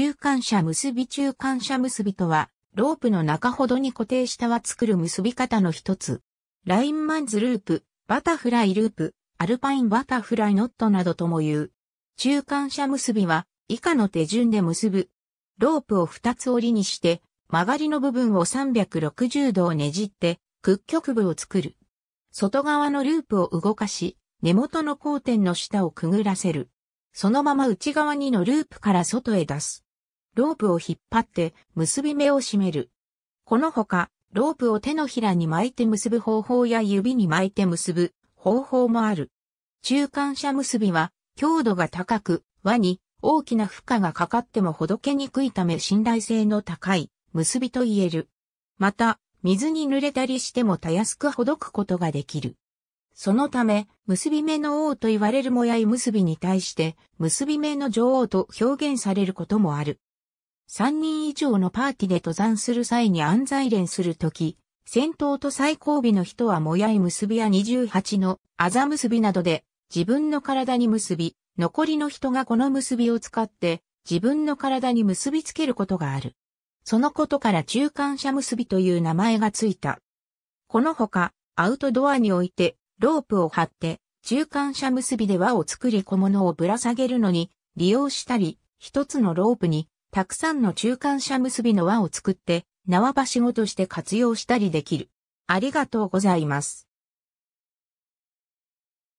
中間車結び中間車結びとは、ロープの中ほどに固定したは作る結び方の一つ。ラインマンズループ、バタフライループ、アルパインバタフライノットなどとも言う。中間車結びは、以下の手順で結ぶ。ロープを二つ折りにして、曲がりの部分を360度をねじって、屈曲部を作る。外側のループを動かし、根元の交点の下をくぐらせる。そのまま内側にのループから外へ出す。ロープを引っ張って結び目を締める。このほか、ロープを手のひらに巻いて結ぶ方法や指に巻いて結ぶ方法もある。中間者結びは強度が高く、輪に大きな負荷がかかってもほどけにくいため信頼性の高い結びと言える。また、水に濡れたりしてもたやすくほどくことができる。そのため、結び目の王と言われるもやい結びに対して、結び目の女王と表現されることもある。3人以上のパーティで登山する際に安在連するとき、先頭と最後尾の人はもやい結びや28のあざ結びなどで自分の体に結び、残りの人がこの結びを使って自分の体に結びつけることがある。そのことから中間者結びという名前がついた。このほか、アウトドアにおいて、ロープを張って、中間者結びで輪を作り小物をぶら下げるのに利用したり、一つのロープにたくさんの中間車結びの輪を作って縄橋ごとして活用したりできる。ありがとうございます。